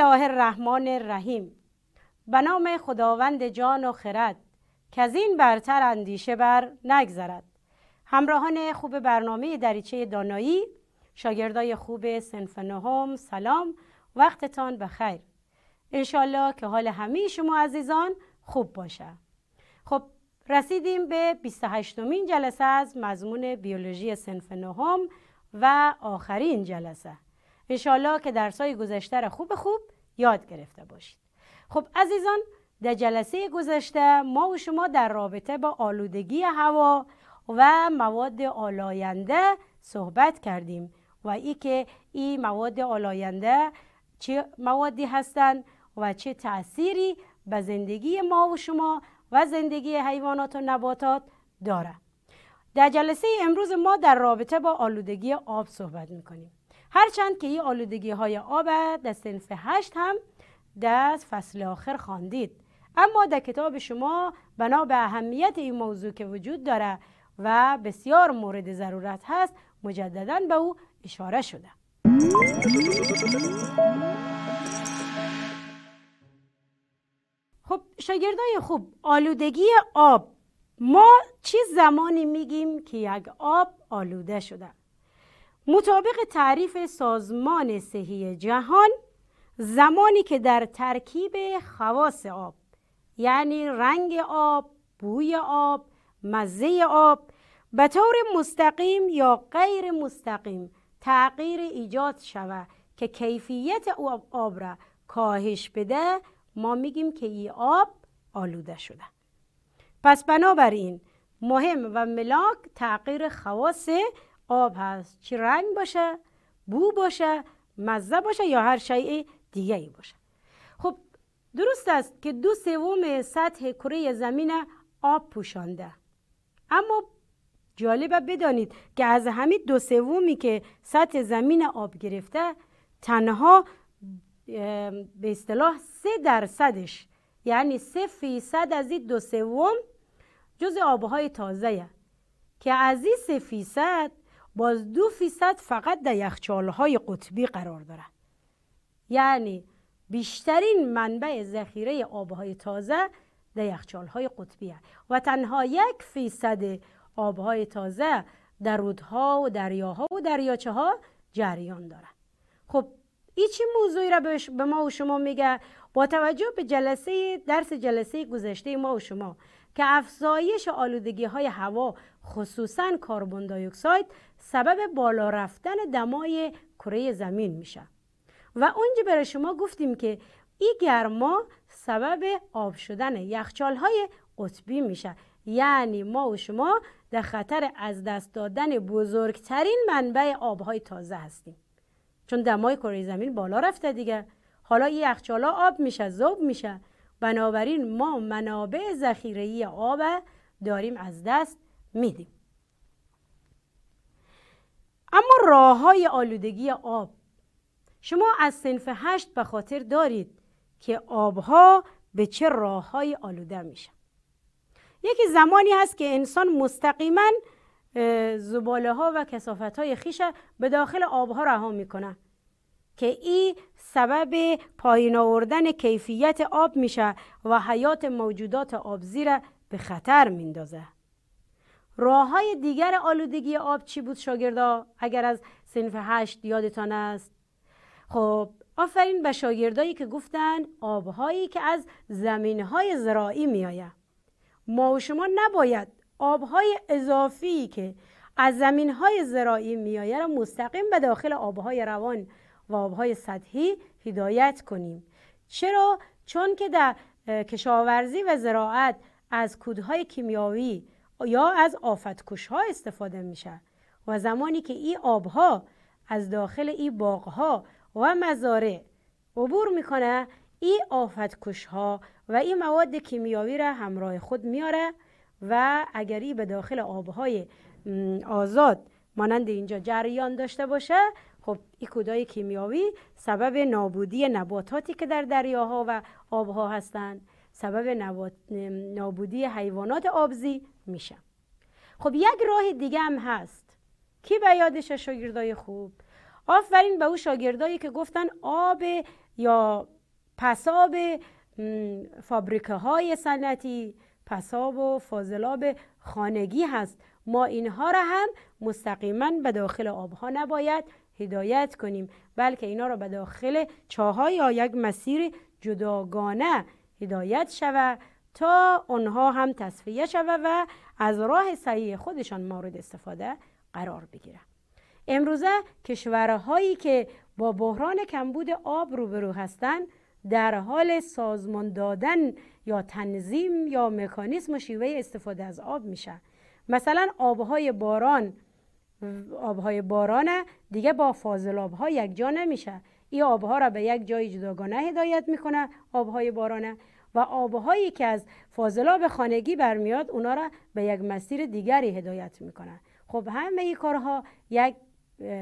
الله الرحمن الرحیم به نام خداوند جان و خرد که از این برتر اندیشه بر نگذرد همراهان خوب برنامه دریچه دانایی شاگردای خوب سنف نهم سلام وقتتان بخیر انشالله که حال همه شما عزیزان خوب باشه خب رسیدیم به 28 مین جلسه از مضمون بیولوژی سنف نهم و آخرین جلسه انشالله که درسای گذشته را خوب خوب یاد گرفته باشید خب عزیزان در جلسه گذشته ما و شما در رابطه با آلودگی هوا و مواد آلاینده صحبت کردیم و ای که این مواد آلاینده چه موادی هستند و چه تأثیری به زندگی ما و شما و زندگی حیوانات و نباتات داره در جلسه امروز ما در رابطه با آلودگی آب صحبت میکنیم هرچند که این آلودگی های آب در سنف هشت هم در فصل آخر خواندید اما در کتاب شما بنا به اهمیت این موضوع که وجود داره و بسیار مورد ضرورت هست مجددا به او اشاره شده خب شاگردای خوب آلودگی آب ما چی زمانی میگیم که یک آب آلوده شده مطابق تعریف سازمان صحی جهان زمانی که در ترکیب خواص آب یعنی رنگ آب، بوی آب، مزه آب به طور مستقیم یا غیر مستقیم تغییر ایجاد شود که کیفیت آب, را کاهش بده ما میگیم که این آب آلوده شده پس بنابراین مهم و ملاک تغییر خواص آب هست چی رنگ باشه بو باشه مزه باشه یا هر شیء دیگه ای باشه خب درست است که دو سوم سطح کره زمین آب پوشانده اما جالبه بدانید که از همین دو سومی که سطح زمین آب گرفته تنها به اصطلاح سه درصدش یعنی سه فیصد از این دو سوم جز آبهای تازه که از این سه فیصد باز دو فیصد فقط در یخچال های قطبی قرار داره. یعنی بیشترین منبع ذخیره آبهای تازه در یخچال های قطبی هست و تنها یک فیصد آبهای تازه در رودها و دریاها و دریاچه ها جریان داره خب این چه موضوعی را به ما و شما میگه با توجه به جلسه درس جلسه گذشته ما و شما که افزایش آلودگی های هوا خصوصا کربن دی سبب بالا رفتن دمای کره زمین میشه و اونجا برای شما گفتیم که این گرما سبب آب شدن یخچال های قطبی میشه یعنی ما و شما در خطر از دست دادن بزرگترین منبع آبهای تازه هستیم چون دمای کره زمین بالا رفته دیگه حالا این یخچالا آب میشه زوب میشه بنابراین ما منابع ذخیره آب داریم از دست میدیم اما راه های آلودگی آب شما از سنف هشت به خاطر دارید که آبها به چه راه های آلوده میشن یکی زمانی هست که انسان مستقیما زباله ها و کسافت های به داخل آبها رها میکنه که این سبب پایین آوردن کیفیت آب میشه و حیات موجودات آبزیره به خطر میندازه راه های دیگر آلودگی آب چی بود شاگردا اگر از سنف هشت یادتان است خب آفرین به شاگردایی که گفتن آبهایی که از های زراعی میآید ما و شما نباید آبهای اضافی که از های زراعی میآید را مستقیم به داخل آبهای روان و آبهای سطحی هدایت کنیم چرا چون که در کشاورزی و زراعت از کودهای کیمیاوی یا از آفتکش ها استفاده میشه و زمانی که این آبها از داخل این ها و مزارع عبور میکنه این آفتکش ها و این مواد کیمیاوی را همراه خود میاره و اگر این به داخل های آزاد مانند اینجا جریان داشته باشه خب این کودای کیمیاوی سبب نابودی نباتاتی که در دریاها و آبها هستند سبب نابودی حیوانات آبزی میشم خب یک راه دیگه هم هست کی به یادش شاگردای خوب آفرین به او شاگردایی که گفتن آب یا پساب فابریکه های صنعتی پساب و فاضلاب خانگی هست ما اینها را هم مستقیما به داخل آبها نباید هدایت کنیم بلکه اینا را به داخل چاهای یا یک مسیر جداگانه هدایت شود تا آنها هم تصفیه شوه و از راه صحیح خودشان مورد استفاده قرار بگیره. امروزه کشورهایی که با بحران کمبود آب روبرو هستند در حال سازمان دادن یا تنظیم یا مکانیزم شیوه استفاده از آب میشن مثلا آبهای باران آبهای باران دیگه با فاضل آبها یک جا نمیشه این آبها را به یک جای جداگانه هدایت میکنه آبهای بارانه و آبهایی که از فاضلاب خانگی برمیاد اونا را به یک مسیر دیگری هدایت میکنن خب همه این کارها یک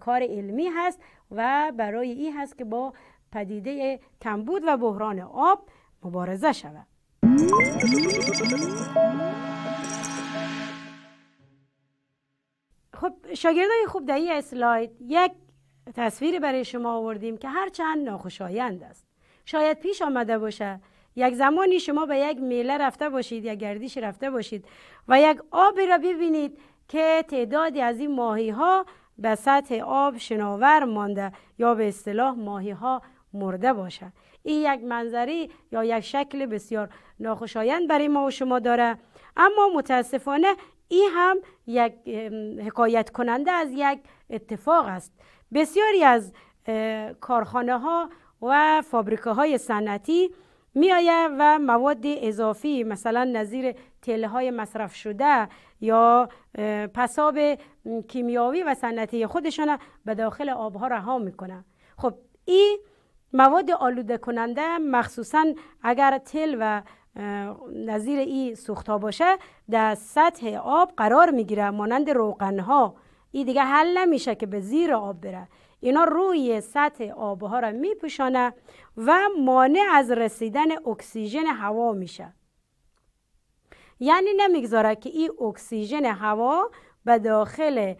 کار علمی هست و برای این هست که با پدیده کمبود و بحران آب مبارزه شود خب شاگردای خوب در این اسلاید یک تصویر برای شما آوردیم که هرچند ناخوشایند است شاید پیش آمده باشه یک زمانی شما به یک میله رفته باشید یک گردیش رفته باشید و یک آبی را ببینید که تعدادی از این ماهی ها به سطح آب شناور مانده یا به اصطلاح ماهی ها مرده باشد این یک منظری یا یک شکل بسیار ناخوشایند برای ما و شما داره اما متاسفانه این هم یک حکایت کننده از یک اتفاق است بسیاری از کارخانه ها و فابریکه های صنعتی میآید و مواد اضافی مثلا نظیر تله های مصرف شده یا پساب کیمیاوی و صنعتی خودشان به داخل آبها رها میکنه خب این مواد آلوده کننده مخصوصا اگر تل و نظیر ای سوختا باشه در سطح آب قرار میگیره مانند روغن ها این دیگه حل نمیشه که به زیر آب بره اینا روی سطح آبها را میپوشانه و مانع از رسیدن اکسیژن هوا میشه یعنی نمیگذاره که این اکسیژن هوا به داخل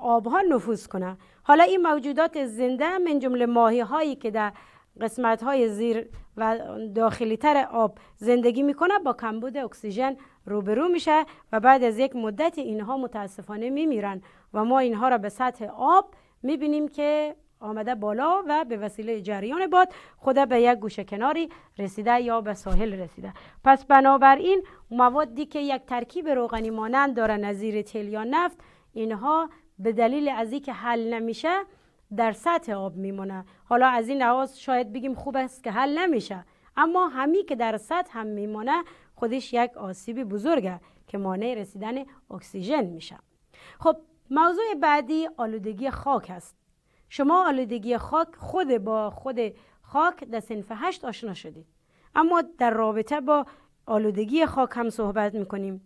آبها نفوذ کنه حالا این موجودات زنده من جمله ماهی هایی که در قسمت های زیر و داخلی تر آب زندگی میکنه با کمبود اکسیژن روبرو میشه و بعد از یک مدت اینها متاسفانه میمیرن و ما اینها را به سطح آب میبینیم که آمده بالا و به وسیله جریان باد خدا به یک گوشه کناری رسیده یا به ساحل رسیده پس بنابراین موادی که یک ترکیب روغنی مانند داره نظیر تل یا نفت اینها به دلیل از اینکه حل نمیشه در سطح آب میمونه حالا از این لحاظ شاید بگیم خوب است که حل نمیشه اما همی که در سطح هم میمونه خودش یک آسیبی بزرگه که مانع رسیدن اکسیژن میشه خب موضوع بعدی آلودگی خاک است شما آلودگی خاک خود با خود خاک در سنف هشت آشنا شدید اما در رابطه با آلودگی خاک هم صحبت میکنیم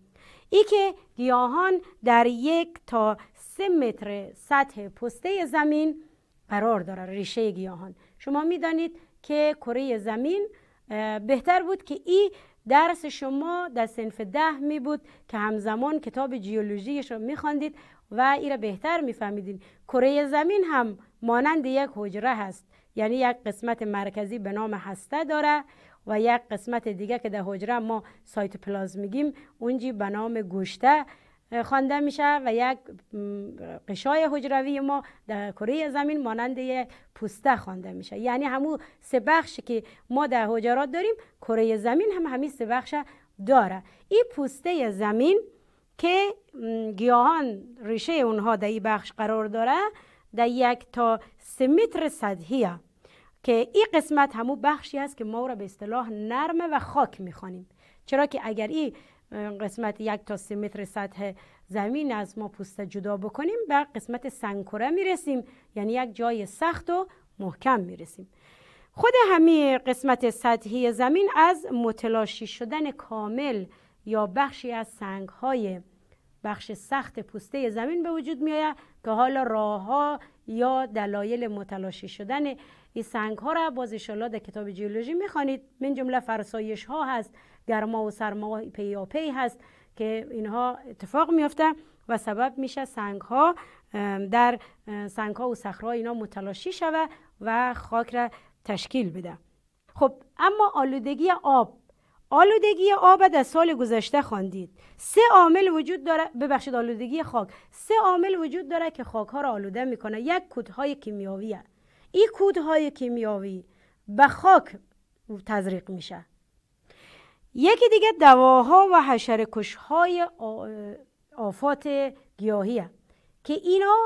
ای که گیاهان در یک تا سه متر سطح پسته زمین قرار دارد ریشه گیاهان شما میدانید که کره زمین بهتر بود که ای درس شما در سنف ده می بود که همزمان کتاب جیولوژیش رو میخواندید و ایره بهتر میفهمیدین کره زمین هم مانند یک حجره هست یعنی یک قسمت مرکزی به نام هسته داره و یک قسمت دیگه که در حجره ما پلاز میگیم اونجی به نام گوشته خوانده میشه و یک قشای حجروی ما در کره زمین مانند یک پوسته خوانده میشه یعنی همون سه بخشی که ما در حجرات داریم کره زمین هم همین سه بخش داره این پوسته زمین که گیاهان ریشه اونها در این بخش قرار داره در یک تا سه متر سطحیه که این قسمت همو بخشی است که ما را به اصطلاح نرم و خاک میخوانیم چرا که اگر این قسمت یک تا سه متر سطح زمین از ما پوست جدا بکنیم به قسمت سنگکره میرسیم یعنی یک جای سخت و محکم میرسیم خود همین قسمت سطحی زمین از متلاشی شدن کامل یا بخشی از سنگ های بخش سخت پوسته زمین به وجود می آید که حالا راه ها یا دلایل متلاشی شدن این سنگ ها را باز اشالا در کتاب جیولوژی میخوانید من جمله فرسایش ها هست گرما و سرما پیاپی هست که اینها اتفاق میافته و سبب میشه سنگ ها در سنگ ها و صخره اینا متلاشی شود و خاک را تشکیل بده خب اما آلودگی آب آلودگی آب در سال گذشته خواندید سه عامل وجود داره ببخشید آلودگی خاک سه عامل وجود داره که خاک ها را آلوده میکنه یک کودهای کیمیاوی این کودهای کیمیاوی به خاک تزریق میشه یکی دیگه دواها و حشره های آفات گیاهی که اینا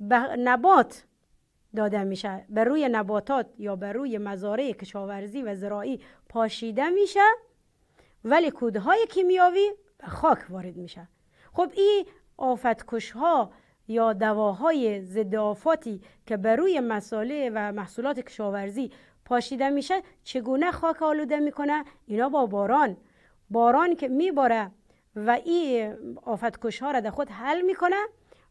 به نبات داده میشه به روی نباتات یا بر روی مزارع کشاورزی و زراعی پاشیده میشه ولی کودهای کیمیاوی به خاک وارد میشه خب این آفتکش ها یا دواهای ضد آفاتی که بر روی مساله و محصولات کشاورزی پاشیده میشه چگونه خاک آلوده میکنه اینا با باران باران که میباره و این آفتکش ها را در خود حل میکنه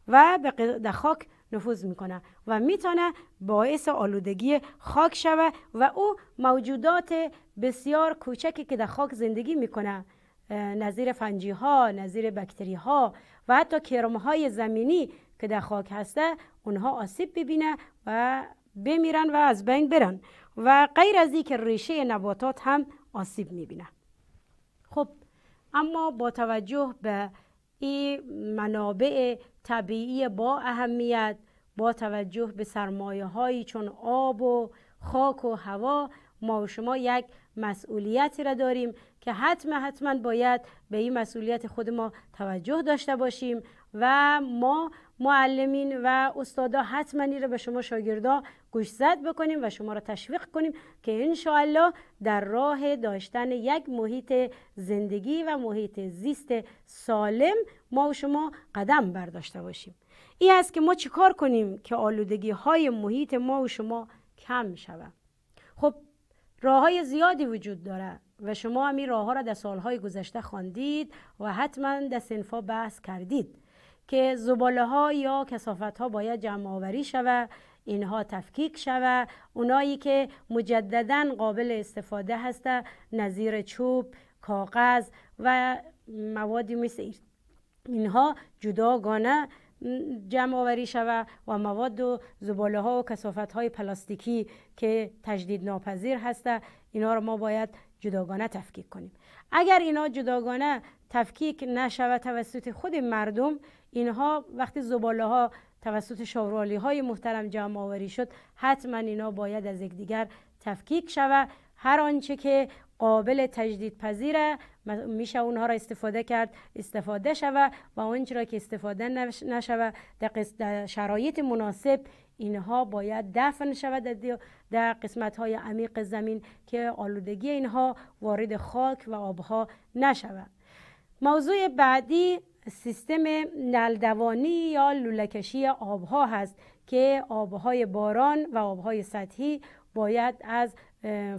و به خاک نفوذ میکنه و میتونه باعث آلودگی خاک شوه و او موجودات بسیار کوچکی که در خاک زندگی میکنه نظیر فنجی ها نظیر بکتری ها و حتی کرم های زمینی که در خاک هسته اونها آسیب ببینه و بمیرن و از بین برن و غیر از که ریشه نباتات هم آسیب میبینه خب اما با توجه به این منابع طبیعی با اهمیت با توجه به سرمایه هایی چون آب و خاک و هوا ما و شما یک مسئولیتی را داریم که حتما حتما باید به این مسئولیت خود ما توجه داشته باشیم و ما معلمین و استادا حتما این را به شما شاگردا گوش زد بکنیم و شما را تشویق کنیم که انشاءالله در راه داشتن یک محیط زندگی و محیط زیست سالم ما و شما قدم برداشته باشیم این است که ما چیکار کنیم که آلودگی های محیط ما و شما کم شود خب راه های زیادی وجود داره و شما هم راه ها را در سالهای گذشته خواندید و حتما در سنفا بحث کردید که زباله ها یا کسافت ها باید جمع آوری شود اینها تفکیک شوه اونایی که مجددا قابل استفاده هسته نظیر چوب کاغذ و موادی مثل اینها جداگانه جمع آوری شوه و مواد و زباله ها و کسافت های پلاستیکی که تجدید ناپذیر هسته اینا رو ما باید جداگانه تفکیک کنیم اگر اینا جداگانه تفکیک نشود توسط خود مردم اینها وقتی زباله ها توسط شورالی های محترم جمع آوری شد حتما اینا باید از یکدیگر تفکیک شود هر آنچه که قابل تجدید پذیره میشه اونها را استفاده کرد استفاده شود و آنچه را که استفاده نشود در شرایط مناسب اینها باید دفن شود در قسمت های عمیق زمین که آلودگی اینها وارد خاک و آبها نشود موضوع بعدی سیستم نلدوانی یا لولکشی آبها هست که آبهای باران و آبهای سطحی باید از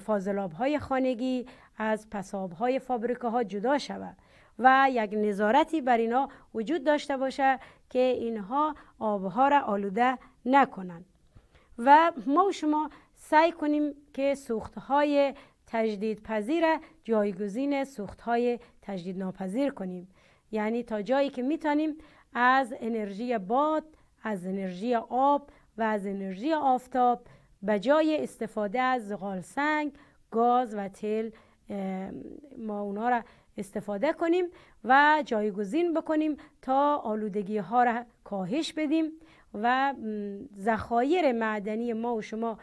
فاضلابهای خانگی از پسابهای فابریکه ها جدا شود و یک نظارتی بر اینا وجود داشته باشه که اینها آبها را آلوده نکنند و ما شما سعی کنیم که سوختهای تجدید پذیر جایگزین سوختهای تجدید ناپذیر کنیم یعنی تا جایی که میتونیم از انرژی باد از انرژی آب و از انرژی آفتاب به جای استفاده از زغال سنگ گاز و تل ما اونا را استفاده کنیم و جایگزین بکنیم تا آلودگی ها را کاهش بدیم و ذخایر معدنی ما و شما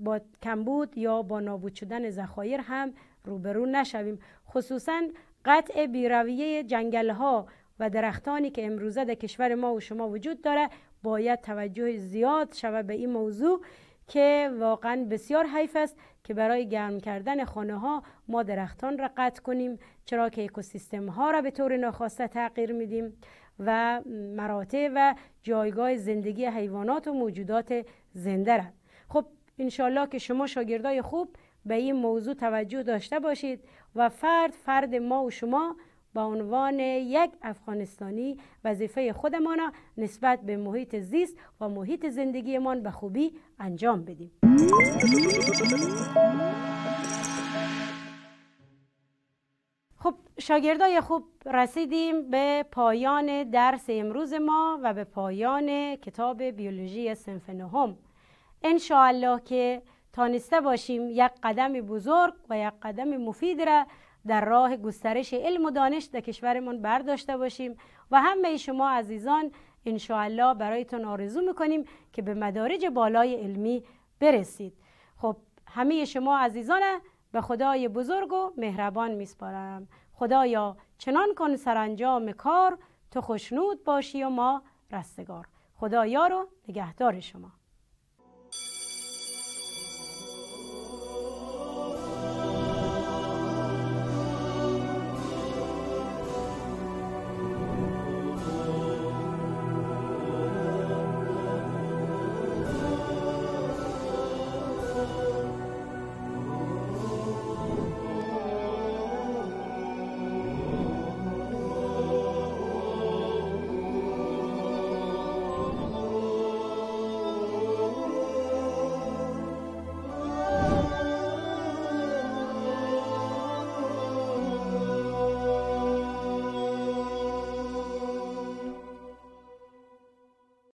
با کمبود یا با نابود شدن ذخایر هم روبرو نشویم خصوصا قطع بیرویه جنگل ها و درختانی که امروزه در کشور ما و شما وجود داره باید توجه زیاد شود به این موضوع که واقعا بسیار حیف است که برای گرم کردن خانه ها ما درختان را قطع کنیم چرا که اکوسیستم ها را به طور ناخواسته تغییر میدیم و مراتع و جایگاه زندگی حیوانات و موجودات زنده را خب انشالله که شما شاگردای خوب به این موضوع توجه داشته باشید و فرد فرد ما و شما به عنوان یک افغانستانی وظیفه خودمان نسبت به محیط زیست و محیط زندگیمان به خوبی انجام بدیم خب شاگردای خوب رسیدیم به پایان درس امروز ما و به پایان کتاب بیولوژی سنف نهم الله که تانسته باشیم یک قدم بزرگ و یک قدم مفید را در راه گسترش علم و دانش در کشورمون برداشته باشیم و همه شما عزیزان انشاءالله برایتون آرزو میکنیم که به مدارج بالای علمی برسید خب همه شما عزیزان به خدای بزرگ و مهربان میسپارم خدایا چنان کن سرانجام کار تو خشنود باشی و ما رستگار خدایا رو نگهدار شما